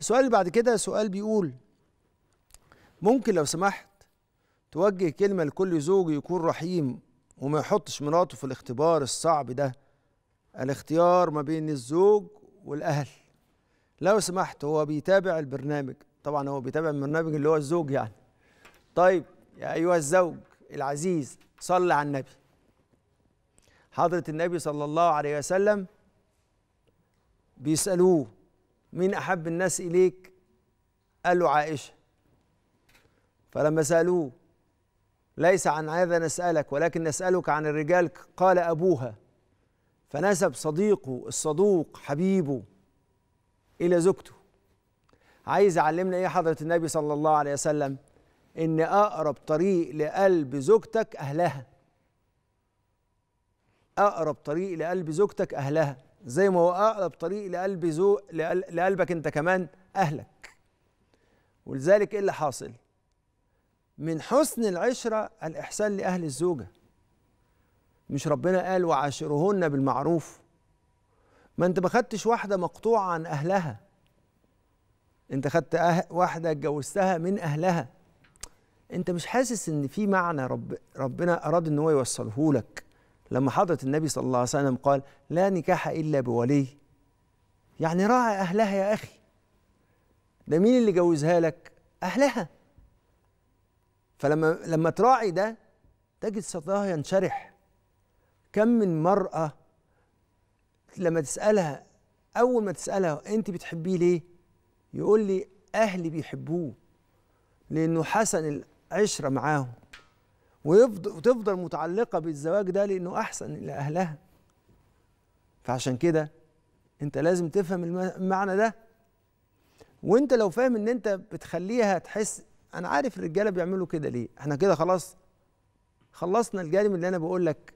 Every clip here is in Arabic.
السؤال اللي بعد كده سؤال بيقول ممكن لو سمحت توجه كلمة لكل زوج يكون رحيم وما يحطش مراته في الاختبار الصعب ده الاختيار ما بين الزوج والأهل لو سمحت هو بيتابع البرنامج طبعا هو بيتابع البرنامج اللي هو الزوج يعني طيب يا أيها الزوج العزيز صل على النبي حضرة النبي صلى الله عليه وسلم بيسألوه مين أحب الناس إليك قال له عائشة فلما سألوه ليس عن هذا نسألك ولكن نسألك عن الرجال قال أبوها فنسب صديقه الصدوق حبيبه إلى زوجته عايز يعلمنا إيه حضرة النبي صلى الله عليه وسلم إن أقرب طريق لقلب زوجتك أهلها أقرب طريق لقلب زوجتك أهلها زي ما هو اقرب طريق لقلب زو لقلبك انت كمان اهلك ولذلك ايه اللي حاصل من حسن العشره الاحسان لاهل الزوجه مش ربنا قال وعاشرهن بالمعروف ما انت ما خدتش واحده مقطوعه عن اهلها انت خدت أه... واحده اتجوزتها من اهلها انت مش حاسس ان في معنى رب ربنا اراد ان هو يوصله لك لما حضرة النبي صلى الله عليه وسلم قال لا نكاح إلا بولي يعني راعي أهلها يا أخي ده مين اللي جوزها لك أهلها فلما لما تراعي ده تجد صداها ينشرح كم من مرأة لما تسألها أول ما تسألها أنت بتحبيه ليه؟ يقول لي أهلي بيحبوه لأنه حسن العشرة معاهم وتفضل متعلقة بالزواج ده لأنه أحسن لأهلها فعشان كده أنت لازم تفهم المعنى ده وأنت لو فاهم إن أنت بتخليها تحس أنا عارف الرجالة بيعملوا كده ليه إحنا كده خلاص خلصنا الجانب اللي أنا بقول لك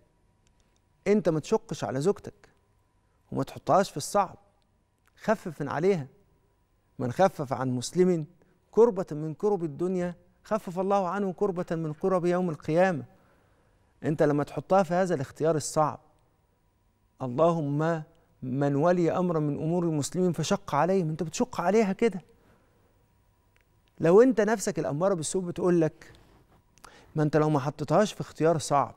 أنت ما تشقش على زوجتك وما تحطهاش في الصعب خفف من عليها من خفف عن مسلم كربة من كرب الدنيا خفف الله عنه كربة من كرب يوم القيامة أنت لما تحطها في هذا الاختيار الصعب اللهم من ولي أمرا من أمور المسلمين فشق عليهم أنت بتشق عليها كده لو أنت نفسك الأمارة بالسوء بتقول لك ما أنت لو ما حطيتهاش في اختيار صعب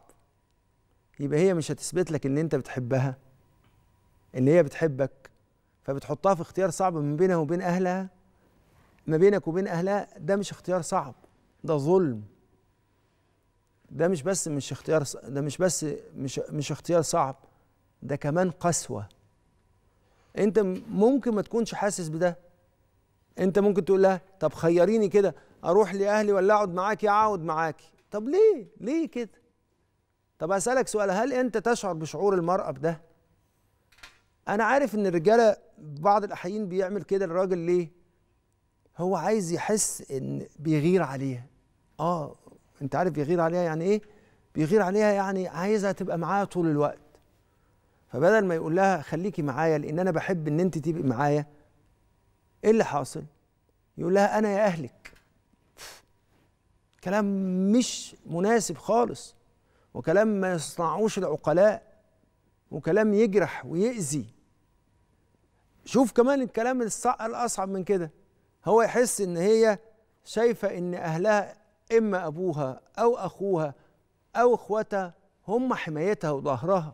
يبقى هي مش هتثبت لك إن أنت بتحبها إن هي بتحبك فبتحطها في اختيار صعب من بينها وبين أهلها ما بينك وبين أهلها ده مش اختيار صعب ده ظلم ده مش بس مش اختيار ده مش بس مش مش اختيار صعب ده كمان قسوه انت ممكن ما تكونش حاسس بده انت ممكن تقول لها طب خيريني كده اروح لاهلي ولا اقعد معاكي اقعد معاكي طب ليه ليه كده طب اسالك سؤال هل انت تشعر بشعور المراه بده انا عارف ان الرجاله بعض الاحيان بيعمل كده الراجل ليه هو عايز يحس ان بيغير عليها اه انت عارف بيغير عليها يعني ايه بيغير عليها يعني عايزها تبقى معايا طول الوقت فبدل ما يقول لها خليكي معايا لان انا بحب ان انت تبقي معايا ايه اللي حاصل يقول لها انا يا اهلك كلام مش مناسب خالص وكلام ما يصنعوش العقلاء وكلام يجرح ويأذي شوف كمان الكلام الصعب الأصعب من كده هو يحس إن هي شايفة إن أهلها إما أبوها أو أخوها أو إخواتها هم حمايتها وظهرها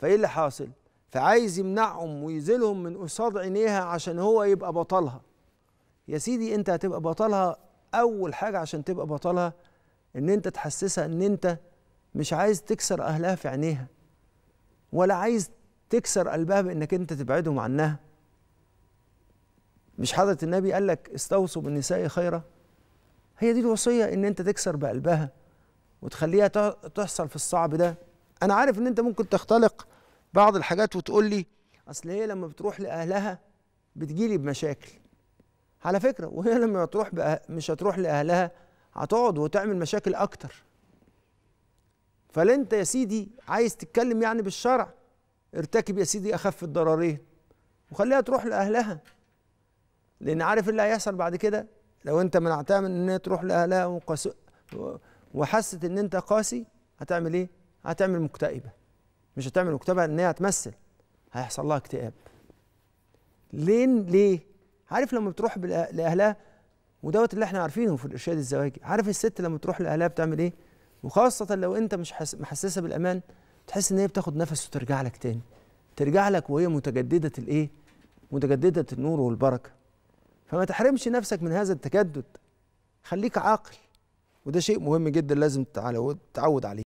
فإيه اللي حاصل؟ فعايز يمنعهم ويزيلهم من قصاد عينيها عشان هو يبقى بطلها يا سيدي أنت هتبقى بطلها أول حاجة عشان تبقى بطلها إن أنت تحسسها إن أنت مش عايز تكسر أهلها في عينيها ولا عايز تكسر قلبها بإنك أنت تبعدهم عنها مش حضرة النبي قال لك استوصوا بالنساء خيرًا هي دي الوصيه ان انت تكسر بقلبها وتخليها تحصل في الصعب ده انا عارف ان انت ممكن تختلق بعض الحاجات وتقول لي اصل هي لما بتروح لاهلها بتجيلي بمشاكل على فكره وهي لما تروح مش هتروح لاهلها هتقعد وتعمل مشاكل اكتر فلانت يا سيدي عايز تتكلم يعني بالشرع ارتكب يا سيدي اخف الضررين وخليها تروح لاهلها لان عارف إيه اللي هيحصل بعد كده لو انت منعتها من ان هي تروح لاهلها وقس... وحست ان انت قاسي هتعمل ايه؟ هتعمل مكتئبه مش هتعمل مكتئبه ان هي هتمثل هيحصل لها اكتئاب لين ليه؟ عارف لما بتروح لاهلها ودوت اللي احنا عارفينه في الارشاد الزواجي عارف الست لما تروح لاهلها بتعمل ايه؟ وخاصه لو انت مش حس... محسسها بالامان تحس ان هي بتاخد نفس وترجع لك تاني ترجع لك وهي متجدده الايه؟ متجدده النور والبركه فما تحرمش نفسك من هذا التجدد خليك عاقل وده شيء مهم جدا لازم تعود عليه